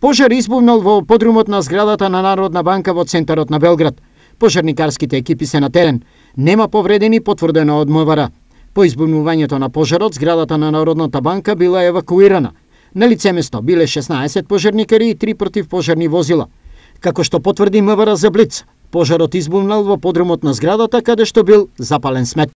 Пожар избувнал во подрумот на зградата на Народна банка во центарот на Белград. Пожарникарските екипи се на терен. Нема повредени потврдено од МВР. По избувнувањето на пожарот, зградата на Народната банка била евакуирана. На лице место биле 16 пожарникари и 3 противпожарни возила. Како што потврди МВР за Блиц, пожарот избувнал во подрумот на зградата каде што бил запален смет.